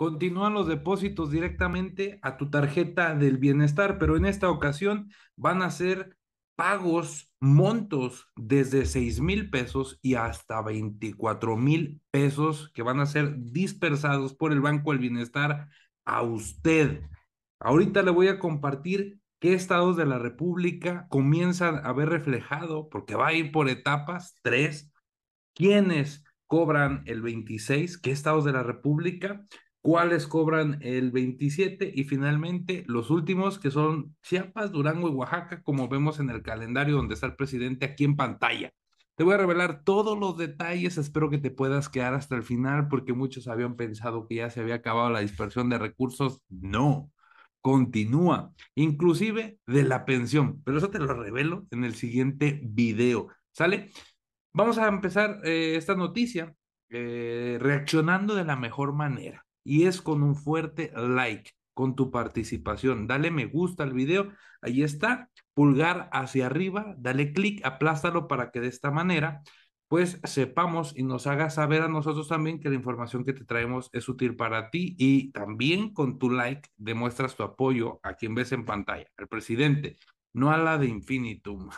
continúan los depósitos directamente a tu tarjeta del bienestar, pero en esta ocasión van a ser pagos montos desde seis mil pesos y hasta 24 mil pesos que van a ser dispersados por el Banco del Bienestar a usted. Ahorita le voy a compartir qué estados de la República comienzan a ver reflejado, porque va a ir por etapas, tres, quiénes cobran el 26, qué estados de la República, cuáles cobran el 27 y finalmente los últimos que son Chiapas, Durango y Oaxaca, como vemos en el calendario donde está el presidente aquí en pantalla. Te voy a revelar todos los detalles, espero que te puedas quedar hasta el final porque muchos habían pensado que ya se había acabado la dispersión de recursos. No, continúa, inclusive de la pensión, pero eso te lo revelo en el siguiente video, ¿sale? Vamos a empezar eh, esta noticia eh, reaccionando de la mejor manera y es con un fuerte like, con tu participación. Dale me gusta al video, ahí está, pulgar hacia arriba, dale clic, aplástalo para que de esta manera pues sepamos y nos haga saber a nosotros también que la información que te traemos es útil para ti y también con tu like demuestras tu apoyo a quien ves en pantalla, al presidente, no a la de infinitum.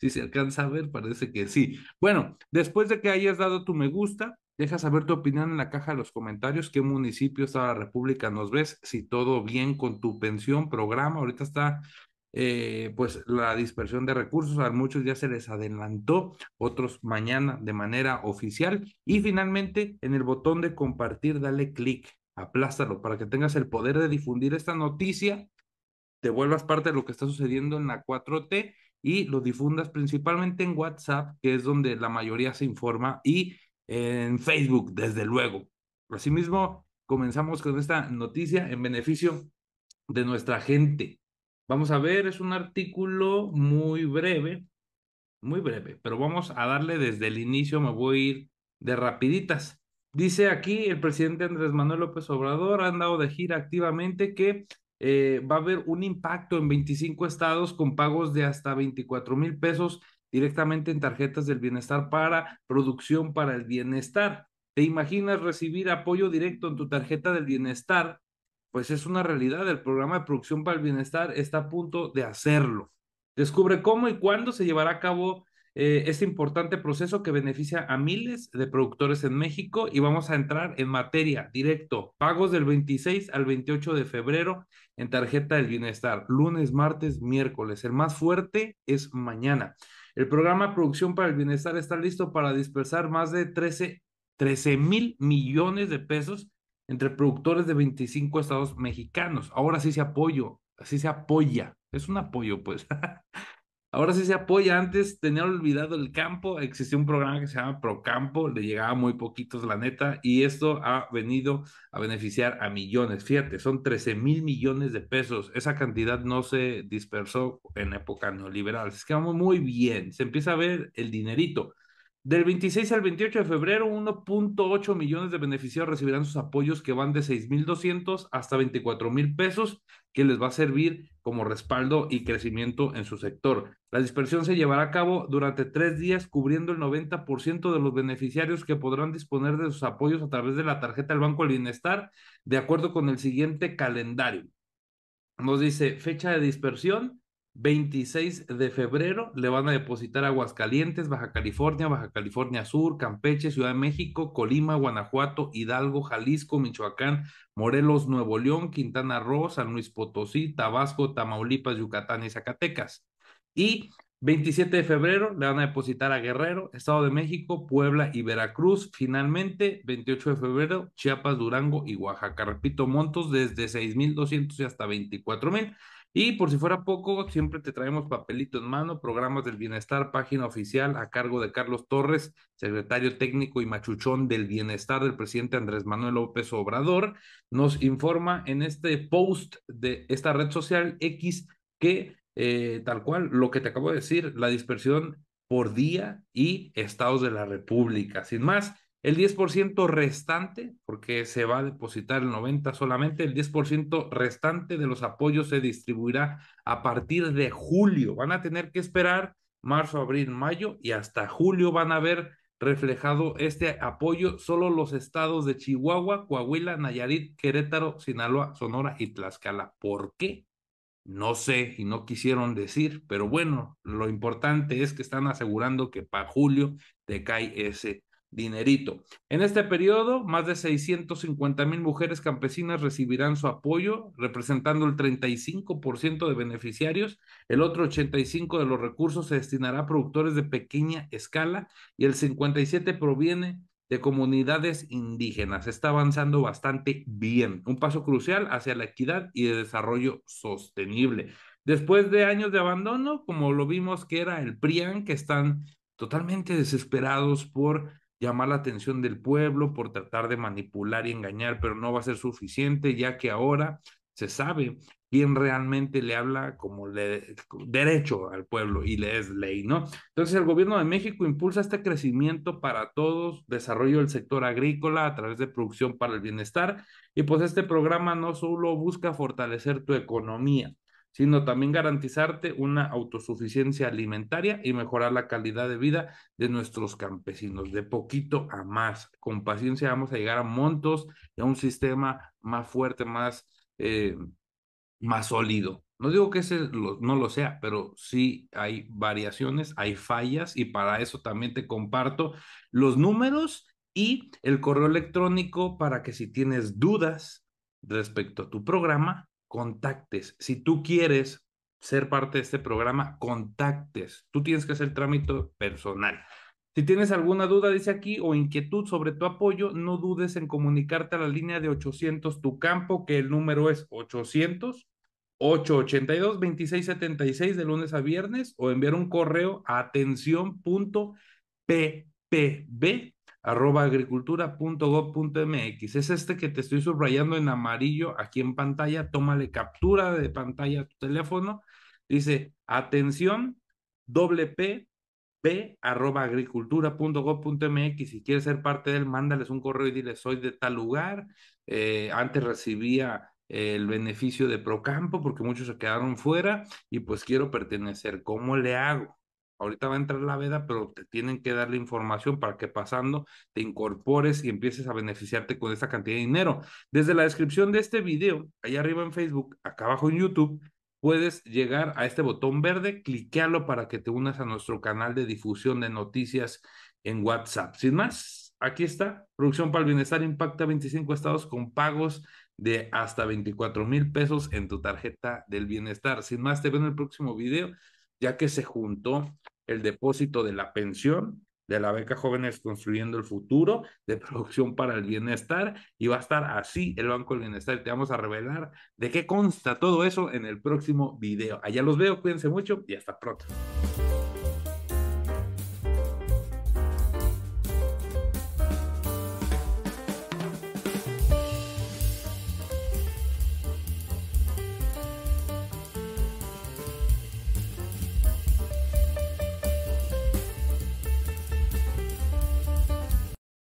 si se alcanza a ver, parece que sí. Bueno, después de que hayas dado tu me gusta, Deja saber tu opinión en la caja de los comentarios, qué municipio está la República nos ves, si todo bien con tu pensión, programa. Ahorita está eh, pues la dispersión de recursos, a muchos ya se les adelantó, otros mañana de manera oficial. Y finalmente, en el botón de compartir, dale clic, aplástalo para que tengas el poder de difundir esta noticia, te vuelvas parte de lo que está sucediendo en la 4T y lo difundas principalmente en WhatsApp, que es donde la mayoría se informa y en Facebook, desde luego. Asimismo, comenzamos con esta noticia en beneficio de nuestra gente. Vamos a ver, es un artículo muy breve, muy breve, pero vamos a darle desde el inicio, me voy a ir de rapiditas. Dice aquí el presidente Andrés Manuel López Obrador ha andado de gira activamente que eh, va a haber un impacto en 25 estados con pagos de hasta 24 mil pesos directamente en tarjetas del bienestar para producción para el bienestar. ¿Te imaginas recibir apoyo directo en tu tarjeta del bienestar? Pues es una realidad. El programa de producción para el bienestar está a punto de hacerlo. Descubre cómo y cuándo se llevará a cabo eh, este importante proceso que beneficia a miles de productores en México y vamos a entrar en materia directo. Pagos del 26 al 28 de febrero en tarjeta del bienestar, lunes, martes, miércoles. El más fuerte es mañana. El programa Producción para el Bienestar está listo para dispersar más de 13, mil millones de pesos entre productores de 25 estados mexicanos. Ahora sí se apoyo, así se apoya. Es un apoyo, pues. Ahora sí se apoya. Antes tenía olvidado el campo. Existía un programa que se llama Procampo. Le llegaba muy poquitos, la neta. Y esto ha venido a beneficiar a millones. Fíjate, son 13 mil millones de pesos. Esa cantidad no se dispersó en época neoliberal. Se que muy bien. Se empieza a ver el dinerito. Del 26 al 28 de febrero, 1.8 millones de beneficiarios recibirán sus apoyos que van de 6.200 hasta 24.000 pesos, que les va a servir como respaldo y crecimiento en su sector. La dispersión se llevará a cabo durante tres días, cubriendo el 90% de los beneficiarios que podrán disponer de sus apoyos a través de la tarjeta del Banco del Bienestar, de acuerdo con el siguiente calendario. Nos dice fecha de dispersión, 26 de febrero le van a depositar Aguascalientes, Baja California, Baja California Sur, Campeche, Ciudad de México, Colima, Guanajuato, Hidalgo, Jalisco, Michoacán, Morelos, Nuevo León, Quintana Roo, San Luis Potosí, Tabasco, Tamaulipas, Yucatán y Zacatecas. Y 27 de febrero le van a depositar a Guerrero, Estado de México, Puebla y Veracruz. Finalmente, 28 de febrero, Chiapas, Durango y Oaxaca. Repito, montos desde 6.200 y hasta 24.000. Y por si fuera poco, siempre te traemos papelito en mano, programas del bienestar, página oficial a cargo de Carlos Torres, secretario técnico y machuchón del bienestar del presidente Andrés Manuel López Obrador. Nos informa en este post de esta red social X que eh, tal cual lo que te acabo de decir, la dispersión por día y estados de la República. Sin más, el 10% restante, porque se va a depositar el 90 solamente, el 10% restante de los apoyos se distribuirá a partir de julio. Van a tener que esperar marzo, abril, mayo y hasta julio van a ver reflejado este apoyo solo los estados de Chihuahua, Coahuila, Nayarit, Querétaro, Sinaloa, Sonora y Tlaxcala. ¿Por qué? No sé y no quisieron decir, pero bueno, lo importante es que están asegurando que para julio te cae ese dinerito. En este periodo, más de 650 mil mujeres campesinas recibirán su apoyo, representando el 35% de beneficiarios. El otro 85% de los recursos se destinará a productores de pequeña escala y el 57% proviene de comunidades indígenas. Está avanzando bastante bien. Un paso crucial hacia la equidad y el desarrollo sostenible. Después de años de abandono, como lo vimos que era el PRIAN, que están totalmente desesperados por llamar la atención del pueblo, por tratar de manipular y engañar, pero no va a ser suficiente, ya que ahora se sabe quién realmente le habla como le, derecho al pueblo y le es ley, ¿no? Entonces el gobierno de México impulsa este crecimiento para todos, desarrollo del sector agrícola a través de producción para el bienestar y pues este programa no solo busca fortalecer tu economía, sino también garantizarte una autosuficiencia alimentaria y mejorar la calidad de vida de nuestros campesinos, de poquito a más. Con paciencia vamos a llegar a montos a un sistema más fuerte, más, eh, más sólido. No digo que ese no lo sea, pero sí hay variaciones, hay fallas y para eso también te comparto los números y el correo electrónico para que si tienes dudas respecto a tu programa, contactes. Si tú quieres ser parte de este programa, contactes. Tú tienes que hacer el trámite personal. Si tienes alguna duda, dice aquí, o inquietud sobre tu apoyo, no dudes en comunicarte a la línea de 800 Tu Campo, que el número es 800 882 2676 de lunes a viernes, o enviar un correo a atención.ppb arroba agricultura.gov.mx. Es este que te estoy subrayando en amarillo aquí en pantalla. Tómale captura de pantalla a tu teléfono. Dice, atención, doble P, P, arroba Si quieres ser parte de él, mándales un correo y dile, soy de tal lugar. Eh, antes recibía eh, el beneficio de Procampo porque muchos se quedaron fuera y pues quiero pertenecer. ¿Cómo le hago? ahorita va a entrar la veda, pero te tienen que dar la información para que pasando te incorpores y empieces a beneficiarte con esta cantidad de dinero. Desde la descripción de este video, ahí arriba en Facebook, acá abajo en YouTube, puedes llegar a este botón verde, cliquealo para que te unas a nuestro canal de difusión de noticias en WhatsApp. Sin más, aquí está. Producción para el Bienestar impacta 25 estados con pagos de hasta 24 mil pesos en tu tarjeta del bienestar. Sin más, te veo en el próximo video, ya que se juntó el depósito de la pensión, de la beca Jóvenes Construyendo el Futuro, de Producción para el Bienestar, y va a estar así el Banco del Bienestar. Te vamos a revelar de qué consta todo eso en el próximo video. Allá los veo, cuídense mucho y hasta pronto.